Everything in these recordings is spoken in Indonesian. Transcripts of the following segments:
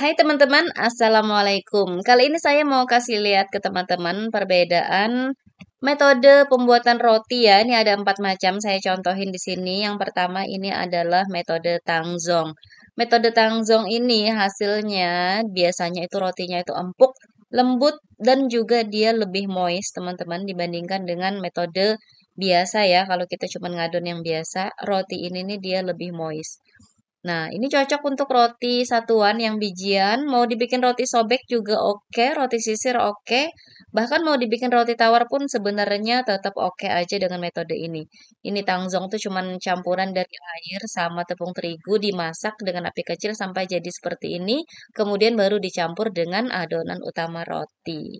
Hai teman-teman, Assalamualaikum. Kali ini saya mau kasih lihat ke teman-teman perbedaan metode pembuatan roti ya. Ini ada empat macam, saya contohin di sini. Yang pertama ini adalah metode tangzong. Metode tangzong ini hasilnya biasanya itu rotinya itu empuk, lembut, dan juga dia lebih moist teman-teman dibandingkan dengan metode biasa ya. Kalau kita cuma ngadon yang biasa, roti ini nih dia lebih moist. Nah, ini cocok untuk roti satuan yang bijian. Mau dibikin roti sobek juga oke, roti sisir oke. Bahkan mau dibikin roti tawar pun sebenarnya tetap oke aja dengan metode ini. Ini tangzong tuh cuman campuran dari air sama tepung terigu dimasak dengan api kecil sampai jadi seperti ini. Kemudian baru dicampur dengan adonan utama roti.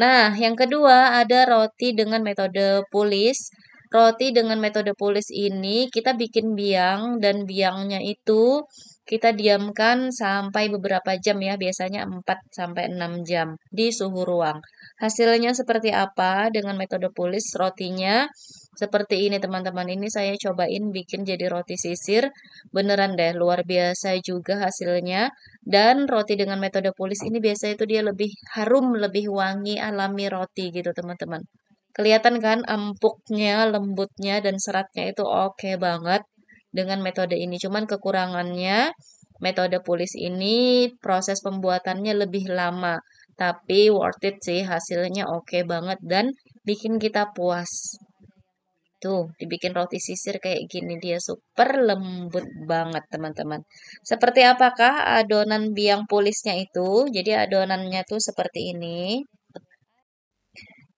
Nah, yang kedua ada roti dengan metode pulis. Roti dengan metode polis ini kita bikin biang dan biangnya itu kita diamkan sampai beberapa jam ya, biasanya 4 sampai 6 jam di suhu ruang. Hasilnya seperti apa dengan metode polis rotinya? Seperti ini teman-teman, ini saya cobain bikin jadi roti sisir. Beneran deh, luar biasa juga hasilnya. Dan roti dengan metode polis ini biasanya itu dia lebih harum, lebih wangi alami roti gitu teman-teman. Kelihatan kan empuknya, lembutnya, dan seratnya itu oke okay banget dengan metode ini. Cuman kekurangannya, metode pulis ini proses pembuatannya lebih lama. Tapi worth it sih, hasilnya oke okay banget dan bikin kita puas. Tuh, dibikin roti sisir kayak gini dia super lembut banget teman-teman. Seperti apakah adonan biang pulisnya itu? Jadi adonannya tuh seperti ini.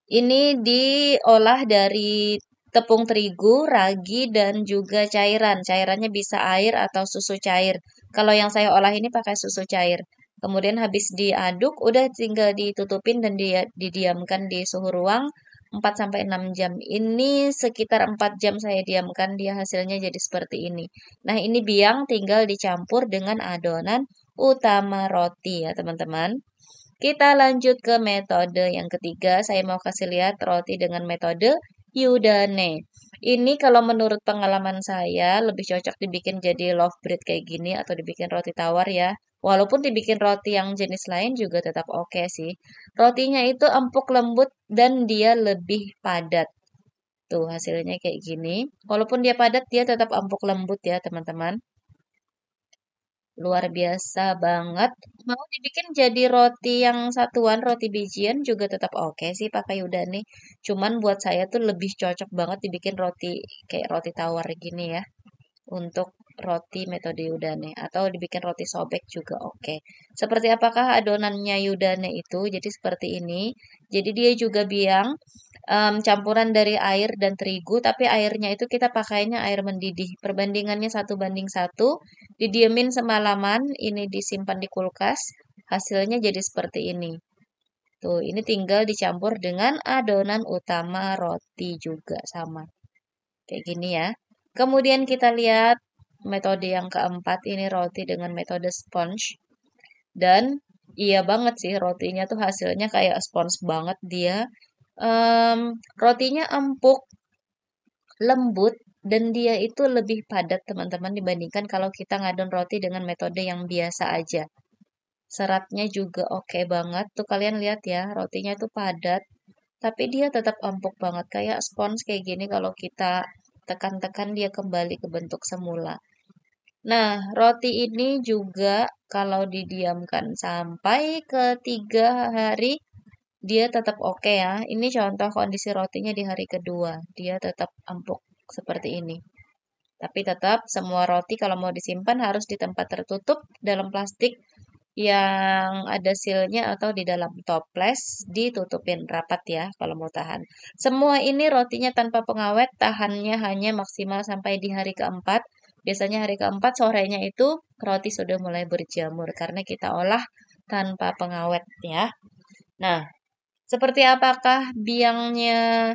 Ini diolah dari tepung terigu, ragi, dan juga cairan. Cairannya bisa air atau susu cair. Kalau yang saya olah ini pakai susu cair. Kemudian habis diaduk, udah tinggal ditutupin dan didiamkan di suhu ruang 4-6 jam. Ini sekitar 4 jam saya diamkan, dia hasilnya jadi seperti ini. Nah, ini biang tinggal dicampur dengan adonan utama roti ya teman-teman. Kita lanjut ke metode yang ketiga. Saya mau kasih lihat roti dengan metode Yudane. Ini kalau menurut pengalaman saya lebih cocok dibikin jadi loaf bread kayak gini atau dibikin roti tawar ya. Walaupun dibikin roti yang jenis lain juga tetap oke okay sih. Rotinya itu empuk lembut dan dia lebih padat. Tuh hasilnya kayak gini. Walaupun dia padat dia tetap empuk lembut ya teman-teman. Luar biasa banget. Mau dibikin jadi roti yang satuan, roti bijian juga tetap oke okay sih pakai yudane Cuman buat saya tuh lebih cocok banget dibikin roti kayak roti tawar gini ya. Untuk roti metode Yudane atau dibikin roti sobek juga oke. Okay. Seperti apakah adonannya Yudane itu? Jadi seperti ini. Jadi dia juga biang um, campuran dari air dan terigu, tapi airnya itu kita pakainya air mendidih. Perbandingannya satu banding satu, didiemin semalaman, ini disimpan di kulkas, hasilnya jadi seperti ini. Tuh, ini tinggal dicampur dengan adonan utama roti juga sama. Kayak gini ya. Kemudian kita lihat metode yang keempat, ini roti dengan metode sponge. Dan iya banget sih rotinya tuh hasilnya kayak sponge banget dia um, rotinya empuk, lembut, dan dia itu lebih padat teman-teman dibandingkan kalau kita ngadon roti dengan metode yang biasa aja. Seratnya juga oke okay banget, tuh kalian lihat ya, rotinya itu padat, tapi dia tetap empuk banget, kayak spons kayak gini kalau kita tekan-tekan dia kembali ke bentuk semula. Nah, roti ini juga kalau didiamkan sampai ketiga hari dia tetap oke okay ya. Ini contoh kondisi rotinya di hari kedua. Dia tetap empuk seperti ini. Tapi tetap semua roti kalau mau disimpan harus di tempat tertutup dalam plastik yang ada sealnya atau di dalam toples ditutupin rapat ya kalau mau tahan. Semua ini rotinya tanpa pengawet tahannya hanya maksimal sampai di hari keempat. Biasanya hari keempat sorenya itu roti sudah mulai berjamur karena kita olah tanpa pengawet ya. Nah, seperti apakah biangnya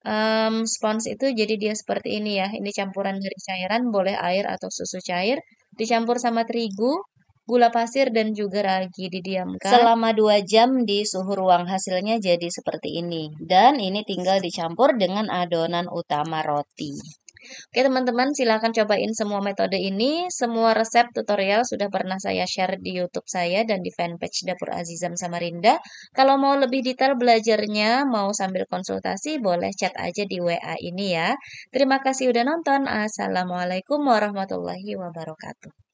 um, spons itu jadi dia seperti ini ya. Ini campuran dari cairan, boleh air atau susu cair. Dicampur sama terigu, gula pasir dan juga ragi didiamkan selama 2 jam di suhu ruang. Hasilnya jadi seperti ini. Dan ini tinggal dicampur dengan adonan utama roti. Oke teman-teman silahkan cobain semua metode ini. Semua resep tutorial sudah pernah saya share di Youtube saya dan di fanpage Dapur Azizam Samarinda. Kalau mau lebih detail belajarnya, mau sambil konsultasi boleh chat aja di WA ini ya. Terima kasih udah nonton. Assalamualaikum warahmatullahi wabarakatuh.